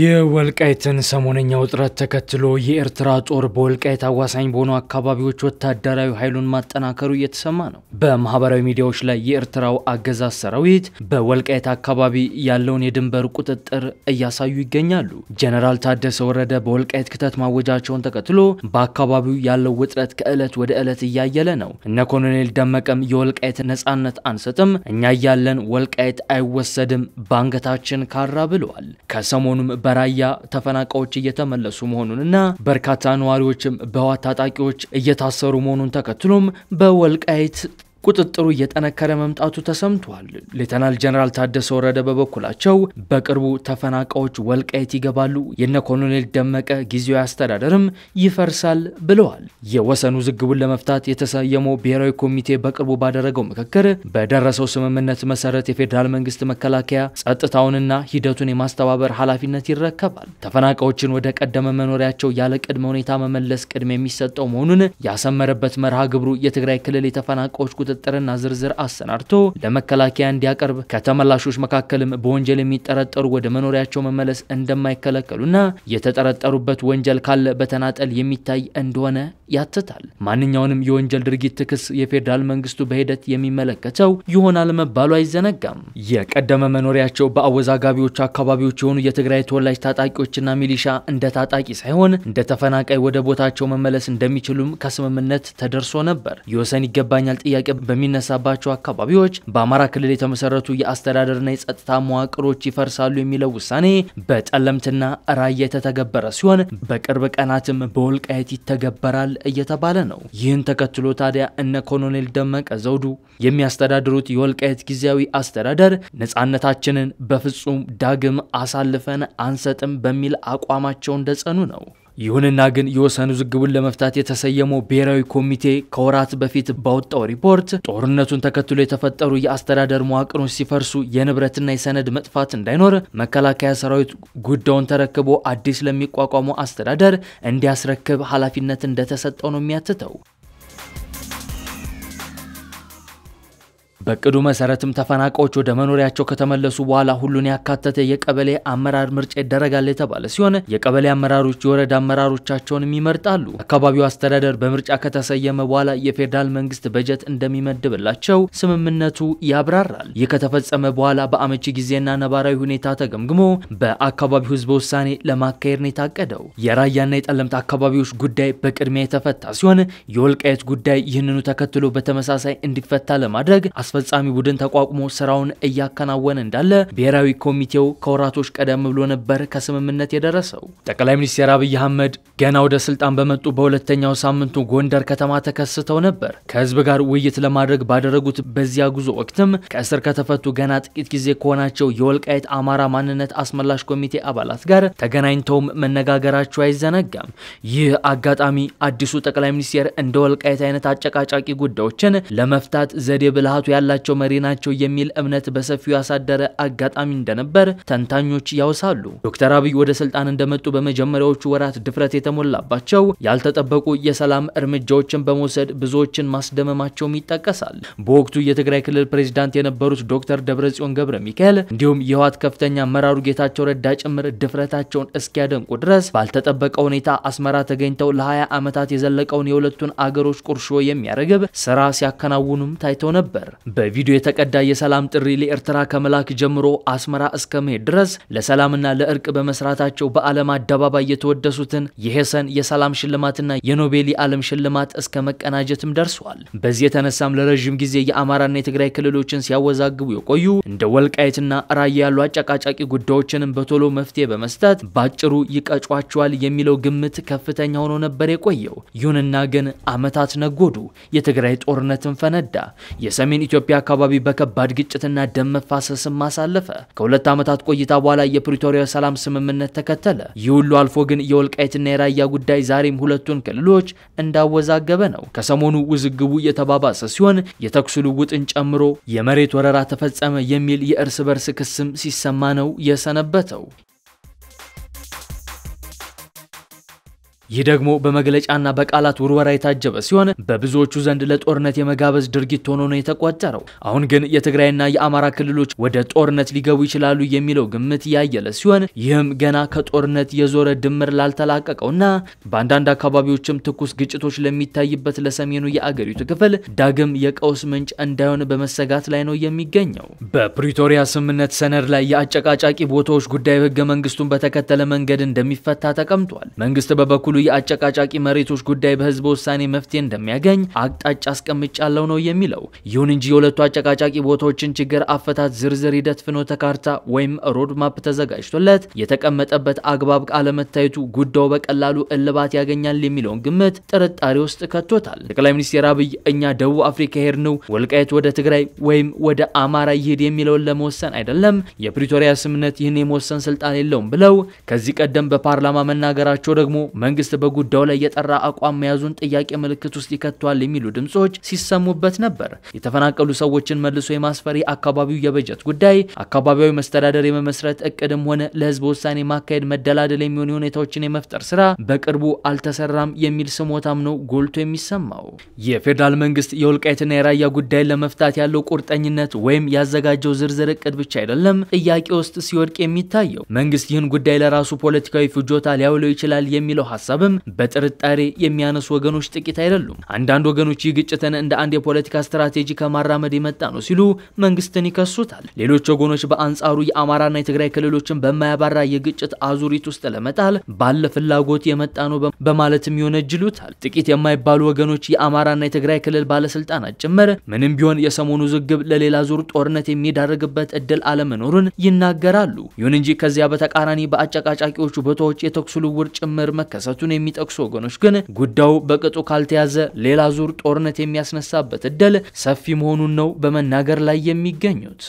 የወልቃይትን ሰሞነኛ ውጥረት ተከትሎ የኤርትራ ጦር በወልቃይት አዋሳኝ በሆኑ አካባቢዎች ወታደራዊ ኃይሉን ማጠናከሩ እየተሰማ ነው። በማህበራዊ ሚዲያዎች ላይ የኤርትራው አገዛዝ ሰራዊት በወልቃይት አካባቢ ያለውን የድንበር ቁጥጥር እያሳዩ ይገኛሉ። ጀነራል ታደሰ ወረደ በወልቃይት ክተት ማወጃቸውን ተከትሎ በአካባቢው ያለው ውጥረት ከዕለት ወደ ዕለት እያየለ ነው። እነ ኮሎኔል ደመቀም የወልቃይት ነጻነት አንሰጥም፣ እኛ እያለን ወልቃይት አይወሰድም፣ በአንገታችን ካራ ብለዋል። ከሰሞኑም በራያ ተፈናቃዮች እየተመለሱ መሆኑንና በርካታ ነዋሪዎችም በህወሓት ታጣቂዎች እየታሰሩ መሆኑን ተከትሎም በወልቃይት ቁጥጥሩ እየጠነከረ መምጣቱ ተሰምቷል። ሌተናል ጀነራል ታደሰ ወረደ በበኩላቸው በቅርቡ ተፈናቃዮች ወልቃይት ይገባሉ፣ የነ ኮሎኔል ደመቀ ጊዜያዊ አስተዳደርም ይፈርሳል ብለዋል። የወሰን ውዝግቡን ለመፍታት የተሰየመው ብሔራዊ ኮሚቴ በቅርቡ ባደረገው ምክክር በደረሰው ስምምነት መሰረት የፌዴራል መንግስት መከላከያ ጸጥታውንና ሂደቱን የማስተባበር ኃላፊነት ይረከባል። ተፈናቃዮችን ወደ ቀደመ መኖሪያቸው ያለ ቅድመ ሁኔታ መመለስ ቅድሚያ የሚሰጠው መሆኑን ያሰመረበት መርሃ ግብሩ የትግራይ ክልል የተፈናቃዮች ቁጥጥርና ዝርዝር አሰናድቶ ለመከላከያ እንዲያቀርብ ከተመላሾች መካከልም በወንጀል የሚጠረጠሩ ወደ መኖሪያቸው መመለስ እንደማይከለከሉና የተጠረጠሩበት ወንጀል ካለ በተናጠል የሚታይ እንደሆነ ያትታል። ማንኛውንም የወንጀል ድርጊት ክስ የፌዴራል መንግስቱ በሂደት የሚመለከተው ይሆናል መባሉ አይዘነጋም። የቀደመ መኖሪያቸው በአወዛጋቢዎች አካባቢዎች የሆኑ የትግራይ ተወላጅ ታጣቂዎችና ሚሊሻ እንደ ታጣቂ ሳይሆን እንደ ተፈናቃይ ወደ ቦታቸው መመለስ እንደሚችሉም ከስምምነት ተደርሶ ነበር። የወሰን ይገባኛል ጥያቄ በሚነሳባቸው አካባቢዎች በአማራ ክልል የተመሰረቱ የአስተዳደርና የጸጥታ መዋቅሮች ይፈርሳሉ የሚለው ውሳኔ በጠለምትና ራያ የተተገበረ ሲሆን በቅርብ ቀናትም በወልቃየት ይተገበራል እየተባለ ነው። ይህን ተከትሎ ታዲያ እነ ኮሎኔል ደመቀ ዘውዱ የሚያስተዳድሩት የወልቃየት ጊዜያዊ አስተዳደር ነፃነታችንን በፍጹም ዳግም አሳልፈን አንሰጥም በሚል አቋማቸው እንደጸኑ ነው። ይሁንና ግን የወሰን ውዝግቡን ለመፍታት የተሰየመው ብሔራዊ ኮሚቴ ከወራት በፊት ባወጣው ሪፖርት ጦርነቱን ተከትሎ የተፈጠሩ የአስተዳደር መዋቅሮች ሲፈርሱ የንብረትና የሰነድ መጥፋት እንዳይኖር መከላከያ ሰራዊት ጉዳዩን ተረክቦ አዲስ ለሚቋቋመው አስተዳደር እንዲያስረክብ ኃላፊነት እንደተሰጠው ነው የሚያትተው። በቅዱ መሰረትም ተፈናቃዮች ወደ መኖሪያቸው ከተመለሱ በኋላ ሁሉን ያካተተ የቀበሌ አመራር ምርጫ ይደረጋል የተባለ ሲሆን የቀበሌ አመራሮች የወረዳ አመራሮቻቸውንም ይመርጣሉ። አካባቢው አስተዳደር በምርጫ ከተሰየመ በኋላ የፌዴራል መንግስት በጀት እንደሚመድብላቸው ስምምነቱ ያብራራል። ይህ ከተፈጸመ በኋላ በአመቺ ጊዜና ነባራዊ ሁኔታ ተገምግሞ በአካባቢው ህዝበ ውሳኔ ለማካሄድ ነው የታቀደው። የራያና የጠለምት አካባቢዎች ጉዳይ በቅድሚያ የተፈታ ሲሆን የወልቃየት ጉዳይ ይህንኑ ተከትሎ በተመሳሳይ እንዲፈታ ለማድረግ አስፈጻሚ ቡድን ተቋቁሞ ስራውን እያከናወነ እንዳለ ብሔራዊ ኮሚቴው ከወራቶች ቀደም ብሎ ነበር ከስምምነት የደረሰው። ጠቅላይ ሚኒስትር አብይ አህመድ ገና ወደ ስልጣን በመጡ በሁለተኛው ሳምንቱ ጎንደር ከተማ ተከስተው ነበር። ከህዝብ ጋር ውይይት ለማድረግ ባደረጉት በዚያ ጉዞ ወቅትም ከእስር ከተፈቱ ገና ጥቂት ጊዜ ከሆናቸው የወልቃይት አማራ ማንነት አስመላሽ ኮሚቴ አባላት ጋር ተገናኝተውም መነጋገራቸው አይዘነጋም። ይህ አጋጣሚ አዲሱ ጠቅላይ ሚኒስትር እንደ ወልቃይት አይነት አጨቃጫቂ ጉዳዮችን ለመፍታት ዘዴ ብልሃቱ ያላቸው መሪ ናቸው የሚል እምነት በሰፊው ያሳደረ አጋጣሚ እንደነበር ተንታኞች ያውሳሉ። ዶክተር አብይ ወደ ስልጣን እንደመጡ በመጀመሪያዎቹ ወራት ድፍረት የተሞላባቸው ያልተጠበቁ የሰላም እርምጃዎችን በመውሰድ ብዙዎችን ማስደመማቸውም ይጠቀሳል። በወቅቱ የትግራይ ክልል ፕሬዚዳንት የነበሩት ዶክተር ደብረጽዮን ገብረ ሚካኤል እንዲሁም የህወሓት ከፍተኛ መራሩ ጌታቸው ረዳ ጭምር ድፍረታቸውን እስኪያደንቁ ድረስ ባልተጠበቀ ሁኔታ አስመራ ተገኝተው ለ20 ዓመታት የዘለቀውን የሁለቱን አገሮች ቁርሾ የሚያረግብ ስራ ሲያከናውኑም ታይተው ነበር። በቪዲዮ የተቀዳ የሰላም ጥሪ ለኤርትራ ከመላክ ጀምሮ አስመራ እስከ መሄድ ድረስ ለሰላምና ለእርቅ በመስራታቸው በዓለም አደባባይ የተወደሱትን የሄሰን የሰላም ሽልማትና የኖቤል የዓለም ሽልማት እስከ መቀናጀትም ደርሷል። በዚህ የተነሳም ለረዥም ጊዜ የአማራና የትግራይ ክልሎችን ሲያወዛግቡ የቆዩ እንደ ወልቃይትና ራያ ያሉ አጨቃጫቂ ጉዳዮችንም በቶሎ መፍትሄ በመስጠት ባጭሩ ይቀጯቸዋል የሚለው ግምት ከፍተኛ ሆኖ ነበር የቆየው። ይሁንና ግን አመታት ነጎዱ። የትግራይ ጦርነትን ፈነዳ። የሰሜን ኢትዮ ኢትዮጵያ አካባቢ በከባድ ግጭትና ደም መፋሰስም ማሳለፈ ከሁለት ዓመታት ቆይታ በኋላ የፕሪቶሪያ ሰላም ስምምነት ተከተለ። ይህ ሁሉ አልፎ ግን የወልቃይትና የራያ ጉዳይ ዛሬም ሁለቱን ክልሎች እንዳወዛገበ ነው። ከሰሞኑ ውዝግቡ የተባባሰ ሲሆን የተኩስ ልውውጥን ጨምሮ የመሬት ወረራ ተፈጸመ የሚል የእርስ በርስ ክስም ሲሰማ ነው የሰነበተው። ይህ ደግሞ በመግለጫና በቃላት ውርወራ የታጀበ ሲሆን በብዙዎቹ ዘንድ ለጦርነት የመጋበዝ ድርጊት ሆኖ ነው የተቆጠረው። አሁን ግን የትግራይና የአማራ ክልሎች ወደ ጦርነት ሊገቡ ይችላሉ የሚለው ግምት ያየለ ሲሆን ይህም ገና ከጦርነት የዞረ ድምር ላልተላቀቀውና በአንዳንድ አካባቢዎችም ትኩስ ግጭቶች ለሚታይበት ለሰሜኑ የአገሪቱ ክፍል ዳግም የቀውስ ምንጭ እንዳይሆን በመሰጋት ላይ ነው የሚገኘው። በፕሪቶሪያ ስምምነት ሰነድ ላይ የአጨቃጫቂ ቦታዎች ጉዳይ ህገ መንግስቱን በተከተለ መንገድ እንደሚፈታ ተቀምጧል። መንግስት በበኩሉ የአጨቃጫቂ መሬቶች ጉዳይ በህዝብ ውሳኔ መፍትሄ እንደሚያገኝ አቅጣጫ አስቀምጫለው ነው የሚለው። ይሁን እንጂ የሁለቱ አጨቃጫቂ ቦታዎችን ችግር አፈታት ዝርዝር ሂደት ፍኖተ ካርታ ወይም ሮድማፕ ተዘጋጅቶለት የተቀመጠበት አግባብ ቃለመታየቱ ጉዳዩ በቀላሉ እልባት ያገኛል የሚለውን ግምት ጥርጣሬ ውስጥ ከቶታል። ጠቅላይ ሚኒስትር አብይ እኛ ደቡብ አፍሪካ ሄድ ነው ወልቃየት ወደ ትግራይ ወይም ወደ አማራ ይሄድ የሚለውን ለመወሰን አይደለም፣ የፕሪቶሪያ ስምምነት ይህን የመወሰን ስልጣን የለውም ብለው ከዚህ ቀደም በፓርላማ መናገራቸው ደግሞ መንግስት መንግስት በጉዳዩ ላይ የጠራ አቋም መያዙን ጥያቄ ምልክት ውስጥ ይከቷል የሚሉ ድምጾች ሲሰሙበት ነበር። የተፈናቀሉ ሰዎችን መልሶ የማስፈሪ አካባቢው የበጀት ጉዳይ፣ አካባቢያዊ መስተዳደር የመመስረት እቅድም ሆነ ለህዝብ ውሳኔ ማካሄድ መደላደል የሚሆኑ ሁኔታዎችን የመፍጠር ስራ በቅርቡ አልተሰራም የሚል ስሞታም ነው ጎልቶ የሚሰማው። የፌዴራል መንግስት የወልቃይትና የራያ ጉዳይ ለመፍታት ያለው ቁርጠኝነት ወይም ያዘጋጀው ዝርዝር እቅድ ብቻ አይደለም ጥያቄ ውስጥ ሲወድቅ የሚታየው። መንግስት ይህን ጉዳይ ለራሱ ፖለቲካዊ ፍጆታ ሊያውለው ይችላል የሚለው ሀሳብ ሀሳብም በጥርጣሬ የሚያነሱ ወገኖች ጥቂት አይደሉም። አንዳንድ ወገኖች ይህ ግጭትን እንደ አንድ የፖለቲካ ስትራቴጂ ከማራመድ የመጣ ነው ሲሉ መንግስትን ይከሱታል። ሌሎች ወገኖች በአንጻሩ የአማራና የትግራይ ክልሎችን በማያባራ የግጭት አዙሪት ውስጥ ለመጣል ባለ ፍላጎት የመጣ ነው በማለትም ይወነጅሉታል። ጥቂት የማይባሉ ወገኖች የአማራና የትግራይ ክልል ባለስልጣናት ጭምር ምንም ቢሆን የሰሞኑ ዝግብ ለሌላ ዙር ጦርነት የሚዳረግበት እድል አለመኖሩን ይናገራሉ። ይሁን እንጂ ከዚያ በተቃራኒ በአጨቃጫቂዎቹ ቦታዎች የተኩስ ልውውጥ ጭምር መከሰቱ ጦርነቱን የሚጠቅሱ ወገኖች ግን ጉዳዩ በቅጡ ካልተያዘ ሌላ ዙር ጦርነት የሚያስነሳበት እድል ሰፊ መሆኑን ነው በመናገር ላይ የሚገኙት።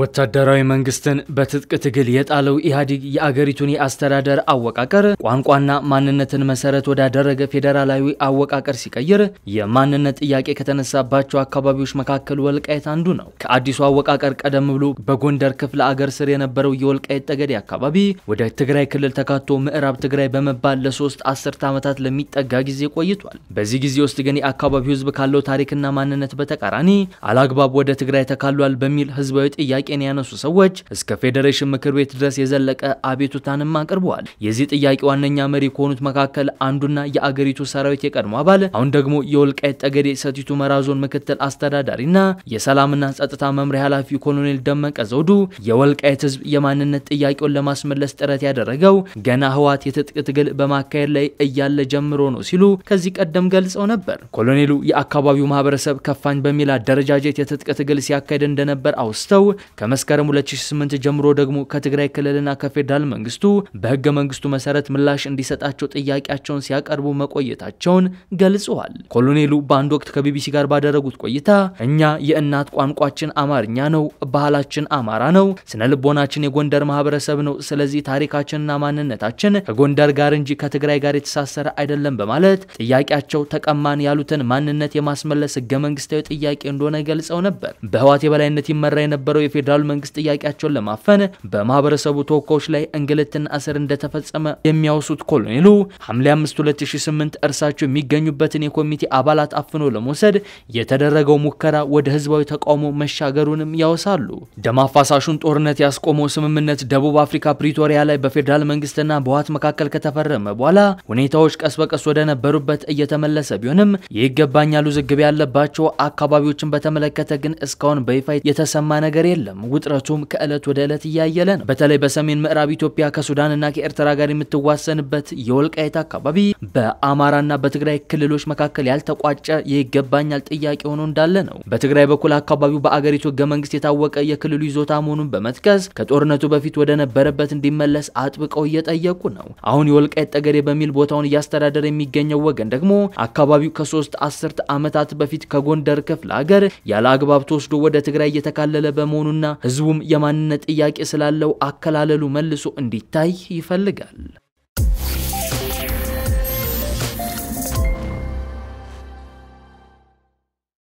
ወታደራዊ መንግስትን በትጥቅ ትግል የጣለው ኢህአዴግ የአገሪቱን የአስተዳደር አወቃቀር ቋንቋና ማንነትን መሰረት ወዳደረገ ፌዴራላዊ አወቃቀር ሲቀይር የማንነት ጥያቄ ከተነሳባቸው አካባቢዎች መካከል ወልቃየት አንዱ ነው። ከአዲሱ አወቃቀር ቀደም ብሎ በጎንደር ክፍለ አገር ስር የነበረው የወልቃየት ጠገዴ አካባቢ ወደ ትግራይ ክልል ተካቶ ምዕራብ ትግራይ በመባል ለሶስት አስርተ ዓመታት ለሚጠጋ ጊዜ ቆይቷል። በዚህ ጊዜ ውስጥ ግን የአካባቢው ህዝብ ካለው ታሪክና ማንነት በተቃራኒ አላግባብ ወደ ትግራይ ተካሏል በሚል ህዝባዊ ጥያቄ ጥያቄን ያነሱ ሰዎች እስከ ፌዴሬሽን ምክር ቤት ድረስ የዘለቀ አቤቱታንም አቅርበዋል። የዚህ ጥያቄ ዋነኛ መሪ ከሆኑት መካከል አንዱና የአገሪቱ ሰራዊት የቀድሞ አባል አሁን ደግሞ የወልቃይት ጠገዴ ሰቲቱ ሁመራ ዞን ምክትል አስተዳዳሪና የሰላምና ጸጥታ መምሪያ ኃላፊ ኮሎኔል ደመቀ ዘውዱ የወልቃይት ህዝብ የማንነት ጥያቄውን ለማስመለስ ጥረት ያደረገው ገና ህወሓት የትጥቅ ትግል በማካሄድ ላይ እያለ ጀምሮ ነው ሲሉ ከዚህ ቀደም ገልጸው ነበር። ኮሎኔሉ የአካባቢው ማህበረሰብ ከፋኝ በሚል አደረጃጀት የትጥቅ ትግል ሲያካሄድ እንደነበር አውስተው ከመስከረም 2008 ጀምሮ ደግሞ ከትግራይ ክልልና ከፌዴራል መንግስቱ በህገ መንግስቱ መሰረት ምላሽ እንዲሰጣቸው ጥያቄያቸውን ሲያቀርቡ መቆየታቸውን ገልጸዋል። ኮሎኔሉ በአንድ ወቅት ከቢቢሲ ጋር ባደረጉት ቆይታ እኛ የእናት ቋንቋችን አማርኛ ነው፣ ባህላችን አማራ ነው፣ ስነ ልቦናችን የጎንደር ማህበረሰብ ነው። ስለዚህ ታሪካችንና ማንነታችን ከጎንደር ጋር እንጂ ከትግራይ ጋር የተሳሰረ አይደለም በማለት ጥያቄያቸው ተቀማን ያሉትን ማንነት የማስመለስ ህገ መንግስታዊ ጥያቄ እንደሆነ ገልጸው ነበር። በህዋት የበላይነት ይመራ የነበረው የፌዴራል መንግስት ጥያቄያቸውን ለማፈን በማህበረሰቡ ተወካዮች ላይ እንግልትና እስር እንደተፈጸመ የሚያወሱት ኮሎኔሉ ሐምሌ 5 2008 እርሳቸው የሚገኙበትን የኮሚቴ አባላት አፍኖ ለመውሰድ የተደረገው ሙከራ ወደ ህዝባዊ ተቃውሞ መሻገሩንም ያወሳሉ። ደም አፋሳሹን ጦርነት ያስቆመው ስምምነት ደቡብ አፍሪካ ፕሪቶሪያ ላይ በፌዴራል መንግስትና በህወሓት መካከል ከተፈረመ በኋላ ሁኔታዎች ቀስ በቀስ ወደ ነበሩበት እየተመለሰ ቢሆንም ይገባኛል ውዝግብ ያለባቸው አካባቢዎችን በተመለከተ ግን እስካሁን በይፋ የተሰማ ነገር የለም። አይደለም። ውጥረቱም ከዕለት ወደ ዕለት እያየለ ነው። በተለይ በሰሜን ምዕራብ ኢትዮጵያ ከሱዳንና ከኤርትራ ጋር የምትዋሰንበት የወልቃይት አካባቢ በአማራና በትግራይ ክልሎች መካከል ያልተቋጨ የይገባኛል ጥያቄ ሆኖ እንዳለ ነው። በትግራይ በኩል አካባቢው በአገሪቱ ህገ መንግስት የታወቀ የክልሉ ይዞታ መሆኑን በመጥቀስ ከጦርነቱ በፊት ወደ ነበረበት እንዲመለስ አጥብቀው እየጠየቁ ነው። አሁን የወልቃይት ጠገዴ በሚል ቦታውን እያስተዳደረ የሚገኘው ወገን ደግሞ አካባቢው ከሶስት አስርት ዓመታት በፊት ከጎንደር ክፍለ ሀገር ያለ አግባብ ተወስዶ ወደ ትግራይ እየተካለለ በመሆኑ መሆኑና ህዝቡም የማንነት ጥያቄ ስላለው አከላለሉ መልሶ እንዲታይ ይፈልጋል።